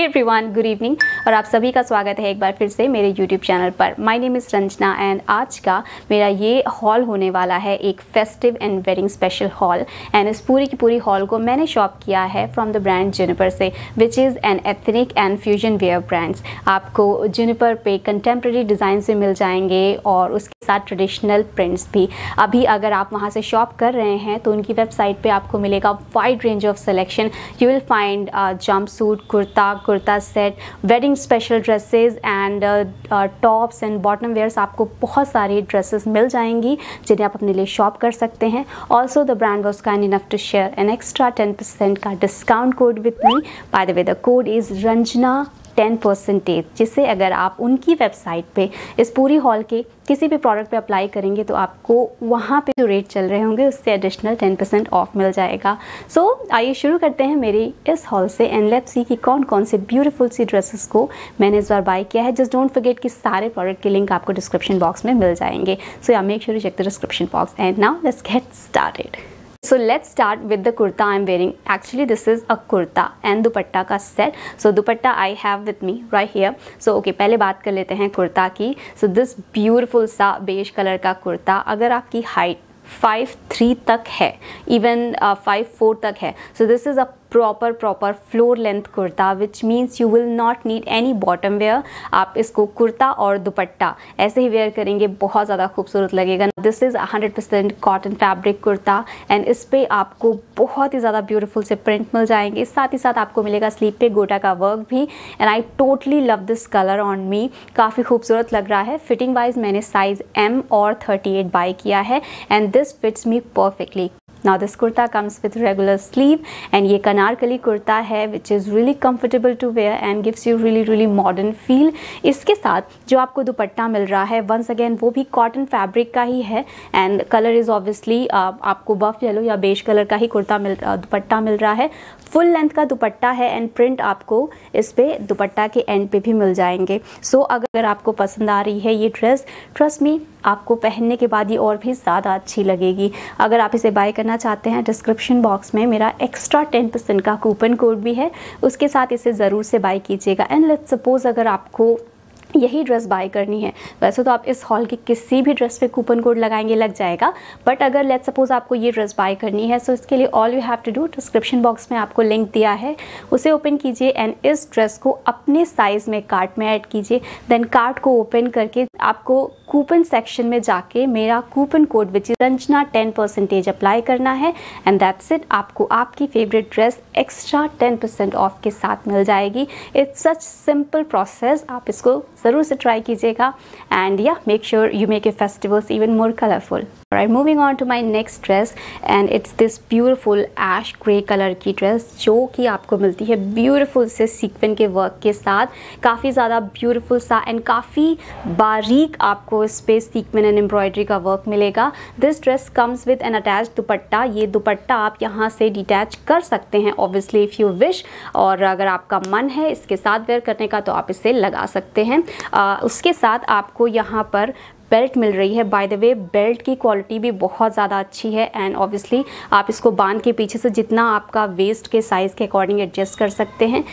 Hey everyone good evening और आप सभी का स्वागत है एक बार फिर से मेरे यूट्यूब चैनल पर my name is Ranjana and आज का मेरा ये हॉल होने वाला है एक festive and wedding special haul and इस पूरी की पूरी हॉल को मैंने शॉप किया है फ्रॉम द ब्रांड जुनिपर से which is an ethnic and fusion wear brands आपको जुनिपर पे कंटेम्प्रेरी डिज़ाइन से मिल जाएंगे और उसके साथ ट्रेडिशनल प्रिंट्स भी अभी अगर आप वहाँ से शॉप कर रहे हैं तो उनकी वेबसाइट पर आपको मिलेगा wide range of selection you will find jumpsuit kurta kurta set wedding special dresses and tops and bottom wears आपको बहुत सारी ड्रेसेस मिल जाएंगी जिन्हें आप अपने लिए शॉप कर सकते हैं also the brand was kind enough to share an extra ten percent का discount code with me by the way the code is Ranjana ten percentage जिससे अगर आप उनकी वेबसाइट पे इस पूरी हॉल के किसी भी प्रोडक्ट पे अप्लाई करेंगे तो आपको वहाँ पे जो रेट चल रहे होंगे उससे एडिशनल टेन परसेंट ऑफ मिल जाएगा सो so, आइए शुरू करते हैं मेरी इस हॉल से सी की कौन कौन से ब्यूटीफुल सी ड्रेसेस को मैंने इस बार बाय किया है जस्ट डोंट फर्गेट कि सारे प्रोडक्ट के लिंक आपको डिस्क्रिप्शन बॉक्स में मिल जाएंगे so yeah make sure check the description box and now let's get started so let's start with the kurta I am wearing actually this is a kurta and dupatta का set so dupatta I have with me right here so okay पहले बात कर लेते हैं कुर्ता की so this beautiful सा beige colour का कुर्ता अगर आपकी हाइट फाइव थ्री तक है इवन फाइव फोर तक है so this is a proper proper floor length kurta which means you will not need any bottom wear आप इसको कुर्ता और दुपट्टा ऐसे ही वेयर करेंगे बहुत ज़्यादा खूबसूरत लगेगा this is hundred percent cotton fabric kurta and इस पर आपको बहुत ही ज़्यादा ब्यूटीफुल से प्रिंट मिल जाएंगे साथ ही साथ आपको मिलेगा स्लीप पे गोटा का वर्क भी and I totally love this colour on me काफ़ी खूबसूरत लग रहा है फिटिंग वाइज मैंने साइज़ एम और थर्टी एट बाई किया है and this fits me perfectly Now this kurta comes with regular sleeve and ye kanarkali kurta है which is really comfortable to wear and gives you really really modern feel. इसके साथ जो आपको दुपट्टा मिल रहा है once again वो भी cotton fabric का ही है and color is obviously uh, आपको buff yellow या beige color का ही कुर्ता मिल uh, दुपट्टा मिल रहा है फुल लेंथ का दुपट्टा है एंड प्रिंट आपको इस पर दुपट्टा के एंड पे भी मिल जाएंगे सो so, अगर आपको पसंद आ रही है ये ड्रेस ट्रस्ट मी आपको पहनने के बाद ये और भी ज़्यादा अच्छी लगेगी अगर आप इसे बाय करना करना चाहते हैं डिस्क्रिप्शन बॉक्स में मेरा एक्स्ट्रा टेन परसेंट का कूपन कोड भी है उसके साथ इसे ज़रूर से बाई कीजिएगा एंड लेट सपोज़ अगर आपको यही ड्रेस बाय करनी है वैसे तो आप इस हॉल की किसी भी ड्रेस पे कूपन कोड लगाएंगे लग जाएगा बट अगर लेट सपोज़ आपको ये ड्रेस बाय करनी है सो so इसके लिए all you have to do description box में आपको लिंक दिया है उसे ओपन कीजिए एंड इस ड्रेस को अपने साइज़ में कार्ट में ऐड कीजिए देन कार्ट को ओपन करके आपको कूपन सेक्शन में जाके मेरा coupon code which Ranjana ten percentage apply करना है एंड दैट्स इट आपको आपकी favourite dress extra ten percent off के साथ मिल जाएगी इट्स सच सिंपल प्रोसेस आप इसको ज़रूर से ट्राई कीजिएगा and yeah make sure you make a festivals even more colourful right moving on to my next dress and it's this beautiful ash grey colour की dress जो कि आपको मिलती है ब्यूटिफुल से सीक्वेंट के वर्क के साथ काफ़ी ज़्यादा ब्यूटिफुल सा एंड काफ़ी बारीक आपको आपको इस पे सीक्वेंट एंड एम्ब्रॉयडरी का वर्क मिलेगा this dress comes with an attach dupatta ये दुपट्टा आप यहाँ से डिटैच कर सकते हैं ऑब्वियसली इफ़ यू विश और अगर आपका मन है इसके साथ वेयर करने का तो आप इसे लगा सकते हैं आ, उसके साथ आपको यहाँ पर बेल्ट मिल रही है बाय द वे बेल्ट की क्वालिटी भी बहुत ज़्यादा अच्छी है एंड ऑब्वियसली आप इसको बांध के पीछे से जितना आपका वेस्ट के साइज़ के अकॉर्डिंग एडजस्ट कर सकते हैं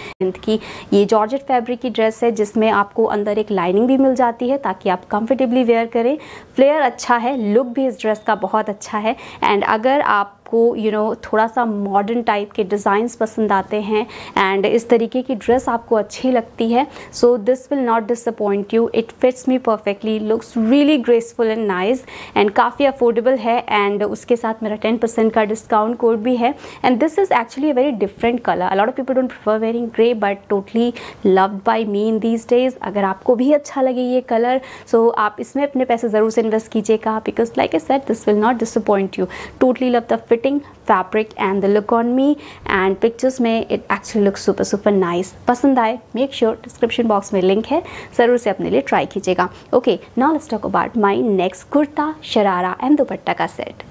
की ये जॉर्जेट फैब्रिक की ड्रेस है जिसमें आपको अंदर एक लाइनिंग भी मिल जाती है ताकि आप कंफर्टेबली वेयर करें फ्लेयर अच्छा है लुक भी इस ड्रेस का बहुत अच्छा है एंड अगर आप आपको यू you नो know, थोड़ा सा मॉडर्न टाइप के डिज़ाइंस पसंद आते हैं एंड इस तरीके की ड्रेस आपको अच्छी लगती है so this will not disappoint you it fits me perfectly looks really graceful and nice and काफ़ी अफोर्डेबल है एंड उसके साथ मेरा टेन परसेंट का डिस्काउंट कोड भी है and this is actually a very different colour a lot of people don't prefer wearing grey but totally loved by me in these days अगर आपको भी अच्छा लगे ये कलर सो so आप इसमें अपने पैसे ज़रूर से इन्वेस्ट कीजिएगा because like a set this will not disappoint you totally love the fit fitting fabric and the look on me and pictures में it actually look super super nice पसंद आए मेक श्योर डिस्क्रिप्शन बॉक्स में link है जरूर से अपने लिए try कीजिएगा okay now let's talk about my next kurta sharara and dupatta का सेट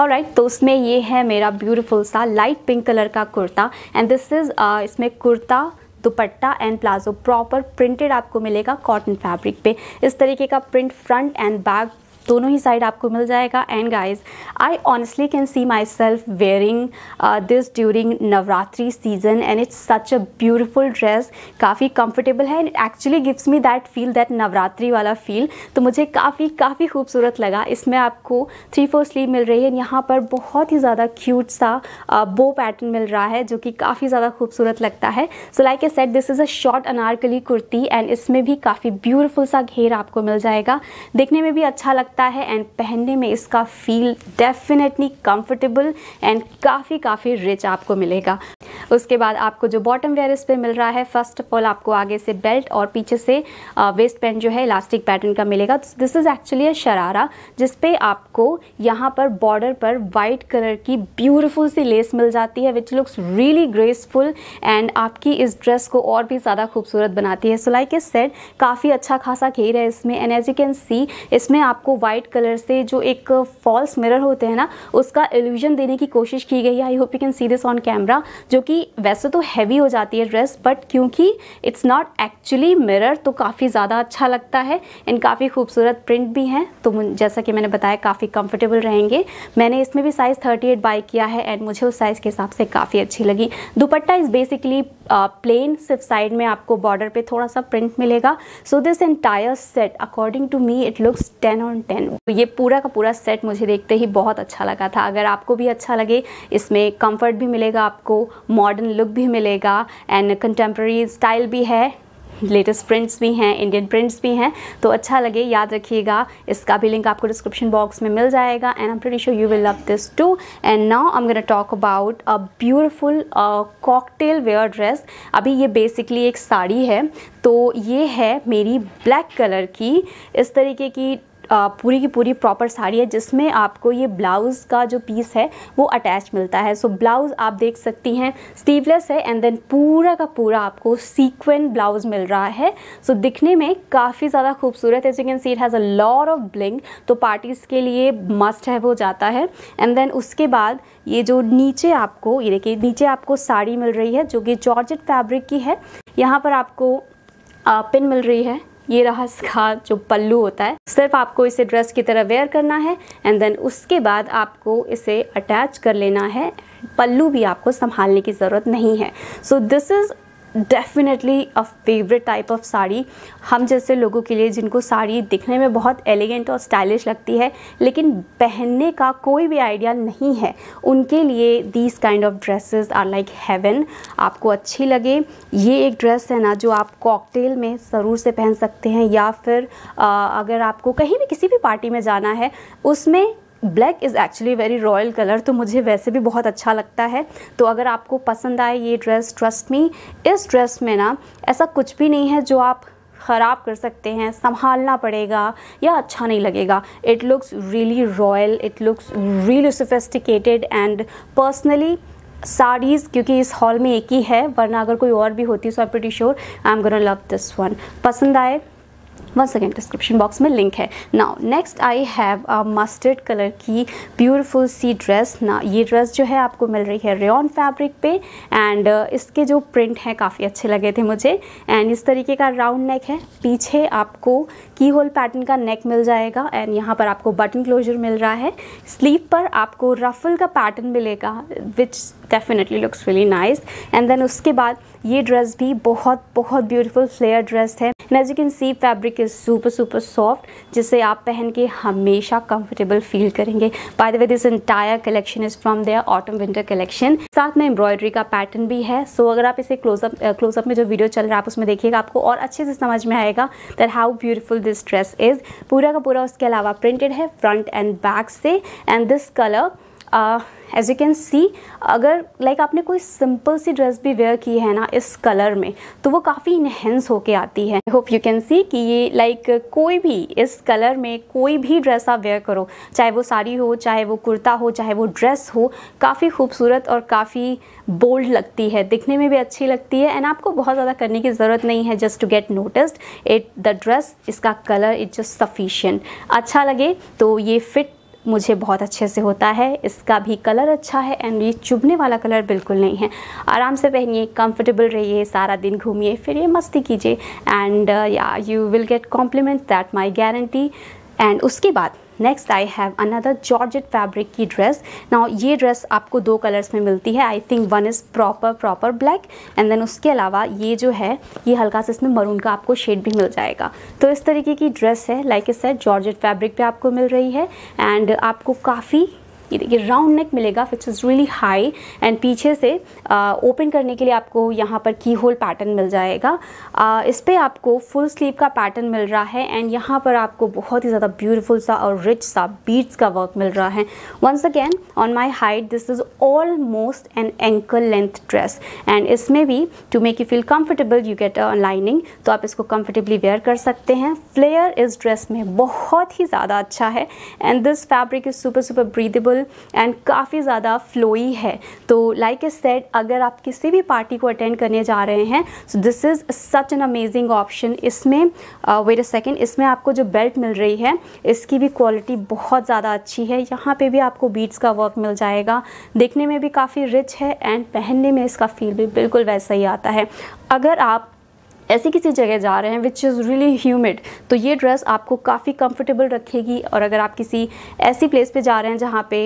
और राइट right, तो उसमें ये है मेरा ब्यूटीफुल सा लाइट पिंक कलर का कुर्ता एंड दिस इज़ इसमें kurta dupatta and palazzo proper printed आपको मिलेगा कॉटन फैब्रिक पे इस तरीके का प्रिंट फ्रंट एंड बैक दोनों ही साइड आपको मिल जाएगा and guys I honestly can see myself wearing this during Navratri season and it's such a beautiful dress काफ़ी कम्फर्टेबल है and actually gives me that feel that Navratri वाला feel तो मुझे काफ़ी काफ़ी खूबसूरत लगा इसमें आपको थ्री फोर स्लीव मिल रही है यहाँ पर बहुत ही ज़्यादा क्यूट सा बो uh, पैटर्न मिल रहा है जो कि काफ़ी ज़्यादा खूबसूरत लगता है so like a set this is a short Anarkali kurti and इसमें भी काफ़ी ब्यूटिफुल सा घेर आपको मिल जाएगा देखने में भी अच्छा लगता लगता है एंड पहनने में इसका फील डेफिनेटली कंफर्टेबल एंड काफ़ी काफ़ी रिच आपको मिलेगा उसके बाद आपको जो बॉटम वेयर इस पर मिल रहा है फर्स्ट ऑफ ऑल आपको आगे से बेल्ट और पीछे से वेस्ट पैंट जो है इलास्टिक पैटर्न का मिलेगा this is actually a sharara जिसपे आपको यहाँ पर बॉर्डर पर वाइट कलर की ब्यूटिफुल सी लेस मिल जाती है which looks really graceful and आपकी इस ड्रेस को और भी ज़्यादा खूबसूरत बनाती है सो लाइक इस सेट काफ़ी अच्छा खासा घेर है इसमें and as you can see इसमें आपको वाइट कलर से जो एक फॉल्स मिरर होते हैं ना उसका एल्यूजन देने की कोशिश की गई है I hope you can see this on camera जो कि वैसे तो हैवी हो जाती है ड्रेस बट क्योंकि इट्स नॉट एक्चुअली मिरर तो काफ़ी ज़्यादा अच्छा लगता है एंड काफ़ी खूबसूरत प्रिंट भी हैं तो जैसा कि मैंने बताया काफ़ी कंफर्टेबल रहेंगे मैंने इसमें भी साइज़ 38 बाई किया है एंड मुझे उस साइज़ के हिसाब से काफ़ी अच्छी लगी दुपट्टा इज़ बेसिकली प्लेन सिर्फ साइड में आपको बॉर्डर पर थोड़ा सा प्रिंट मिलेगा so this entire set according to me it looks ten on ten ये पूरा का पूरा सेट मुझे देखते ही बहुत अच्छा लगा था अगर आपको भी अच्छा लगे इसमें कंफर्ट भी मिलेगा आपको मॉडर्न लुक भी मिलेगा एंड कंटेम्प्रेरी स्टाइल भी है लेटेस्ट प्रिंट्स भी हैं इंडियन प्रिंट्स भी हैं तो अच्छा लगे याद रखिएगा इसका भी लिंक आपको डिस्क्रिप्शन बॉक्स में मिल जाएगा and I am pretty sure you will love this too and now I am gonna talk about a beautiful cocktail wear dress अभी ये बेसिकली एक साड़ी है तो ये है मेरी ब्लैक कलर की इस तरीके की पूरी की पूरी प्रॉपर साड़ी है जिसमें आपको ये ब्लाउज़ का जो पीस है वो अटैच मिलता है सो so, ब्लाउज़ आप देख सकती हैं स्लीवलेस है एंड देन पूरा का पूरा आपको सीक्वेंट ब्लाउज़ मिल रहा है सो so, दिखने में काफ़ी ज़्यादा खूबसूरत है can see it has a lot of bling तो पार्टीज़ के लिए मस्ट है वो जाता है एंड देन उसके बाद ये जो नीचे आपको ये देखिए नीचे आपको साड़ी मिल रही है जो कि जॉर्जेट फैब्रिक की है यहाँ पर आपको पिन मिल रही है ये रहा इसका जो पल्लू होता है सिर्फ आपको इसे ड्रेस की तरह वेयर करना है एंड देन उसके बाद आपको इसे अटैच कर लेना है पल्लू भी आपको संभालने की ज़रूरत नहीं है so this is definitely a favourite type of sari हम जैसे लोगों के लिए जिनको साड़ी दिखने में बहुत एलिगेंट और स्टाइलिश लगती है लेकिन पहनने का कोई भी आइडिया नहीं है उनके लिए these kind of dresses are like heaven आपको अच्छी लगे ये एक ड्रेस है ना जो आप कॉकटेल में ज़रूर से पहन सकते हैं या फिर आ, अगर आपको कहीं भी किसी भी पार्टी में जाना है उसमें black is actually very royal colour तो मुझे वैसे भी बहुत अच्छा लगता है तो अगर आपको पसंद आए ये ड्रेस ट्रस्ट मी इस ड्रेस में ना ऐसा कुछ भी नहीं है जो आप ख़राब कर सकते हैं संभालना पड़ेगा या अच्छा नहीं लगेगा it looks really royal it looks really sophisticated and personally saris क्योंकि इस हॉल में एक ही है वरना अगर कोई और भी होती so I pretty sure I am gonna love this one पसंद आए वंस अगेन डिस्क्रिप्शन बॉक्स में लिंक है now next I have a mustard colour की ब्यूटीफुल सी ड्रेस ना ये ड्रेस जो है आपको मिल रही है रेन फैब्रिक पे एंड uh, इसके जो प्रिंट हैं काफ़ी अच्छे लगे थे मुझे एंड इस तरीके का राउंड नेक है पीछे आपको की होल पैटर्न का नेक मिल जाएगा एंड यहाँ पर आपको बटन क्लोजर मिल रहा है स्लीव पर आपको रफल का पैटर्न मिलेगा which definitely looks very nice and then उसके बाद ये ड्रेस भी बहुत बहुत ब्यूटीफुल फ्लेयर ड्रेस है and as you can see fabric is super super soft जिसे आप पहन के हमेशा कंफर्टेबल फील करेंगे by the way this entire collection is from their autumn winter collection साथ में एम्ब्रॉयडरी का पैटर्न भी है सो so, अगर आप इसे क्लोजअप क्लोजअप में जो वीडियो चल रहा है आप उसमें देखिएगा आपको और अच्छे से समझ में आएगा that how beautiful this dress is पूरा का पूरा उसके अलावा प्रिंटेड है फ्रंट एंड बैक से and this colour as you can see अगर लाइक like, आपने कोई सिंपल सी ड्रेस भी वेयर की है ना इस कलर में तो वो काफ़ी इनहेंस होके आती है I hope you can see कि ये लाइक like, कोई भी इस कलर में कोई भी ड्रेस आप वेयर करो चाहे वो साड़ी हो चाहे वो कुर्ता हो चाहे वो ड्रेस हो काफ़ी खूबसूरत और काफ़ी बोल्ड लगती है दिखने में भी अच्छी लगती है एंड आपको बहुत ज़्यादा करने की ज़रूरत नहीं है just to get noticed it the dress इसका कलर इट जस्ट सफिशियंट अच्छा लगे तो ये फिट मुझे बहुत अच्छे से होता है इसका भी कलर अच्छा है एंड ये चुभने वाला कलर बिल्कुल नहीं है आराम से पहनिए कंफर्टेबल रहिए सारा दिन घूमिए फिर ये मस्ती कीजिए and yeah you will get compliment that my guarantee and उसके बाद next I have another georgette fabric की ड्रेस नाउ ये ड्रेस आपको दो कलर्स में मिलती है I think one is proper proper black and then उसके अलावा ये जो है ये हल्का सा इसमें मरून का आपको शेड भी मिल जाएगा तो इस तरीके की ड्रेस है लाइक इस सेट जॉर्जेट फैब्रिक पे आपको मिल रही है एंड आपको काफ़ी ये देखिए राउंड नेक मिलेगा which is really high and पीछे से ओपन करने के लिए आपको यहाँ पर की होल पैटर्न मिल जाएगा आ, इस पर आपको फुल स्लीव का पैटर्न मिल रहा है एंड यहाँ पर आपको बहुत ही ज़्यादा ब्यूटिफुल सा और रिच सा बीट्स का वर्क मिल रहा है once again on my height this is almost an ankle length dress and इसमें भी to make you feel comfortable you get a lining तो आप इसको कंफर्टेबली वेयर कर सकते हैं फ्लेयर इस ड्रेस में बहुत ही ज़्यादा अच्छा है and this fabric is super super breathable and काफ़ी ज़्यादा फ्लोई है तो लाइक ए सेट अगर आप किसी भी पार्टी को अटेंड करने जा रहे हैं so this is such an amazing option इसमें वेट अ सेकेंड इसमें आपको जो बेल्ट मिल रही है इसकी भी क्वालिटी बहुत ज़्यादा अच्छी है यहाँ पे भी आपको बीट्स का वर्क मिल जाएगा देखने में भी काफ़ी रिच है एंड पहनने में इसका फील भी बिल्कुल वैसा ही आता है अगर आप ऐसी किसी जगह जा रहे हैं विच इज़ रियली ह्यूमिड तो ये ड्रेस आपको काफ़ी कंफर्टेबल रखेगी और अगर आप किसी ऐसी प्लेस पे जा रहे हैं जहाँ पे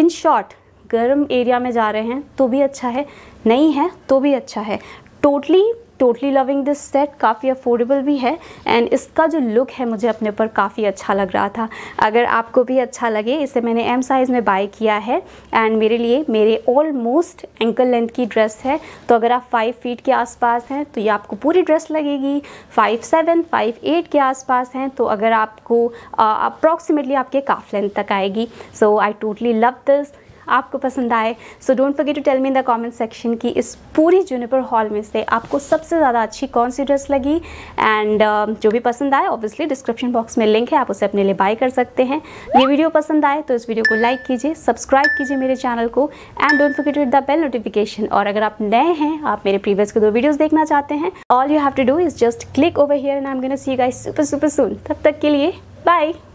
इन शॉर्ट गर्म एरिया में जा रहे हैं तो भी अच्छा है नहीं है तो भी अच्छा है totally totally totally loving this set काफ़ी अफोर्डेबल भी है एंड इसका जो लुक है मुझे अपने ऊपर काफ़ी अच्छा लग रहा था अगर आपको भी अच्छा लगे इसे मैंने एम साइज़ में बाई किया है एंड मेरे लिए मेरे ऑलमोस्ट एंकल लेंथ की ड्रेस है तो अगर आप फाइव फीट के आसपास हैं तो ये आपको पूरी ड्रेस लगेगी फाइव सेवन फाइव एट के आसपास हैं तो अगर आपको अप्रॉक्सीमेटली आपके काफ लेंथ तक आएगी so I totally love this आपको पसंद आए so don't forget to tell me in the comment section कि इस पूरी जूनिपर हॉल में से आपको सबसे ज़्यादा अच्छी कौन सी ड्रेस लगी एंड uh, um, जो भी पसंद आए ऑब्वियसली डिस्क्रिप्शन बॉक्स में लिंक है आप उसे अपने लिए बाय कर सकते हैं ये वीडियो पसंद आए तो इस वीडियो को लाइक कीजिए सब्सक्राइब कीजिए मेरे चैनल को and don't forget to the bell notification और अगर आप नए हैं आप मेरे प्रीवियस के दो वीडियोज़ देखना चाहते हैं all you have to do is just click over here and I am gonna see guys super super soon तब तक के लिए बाय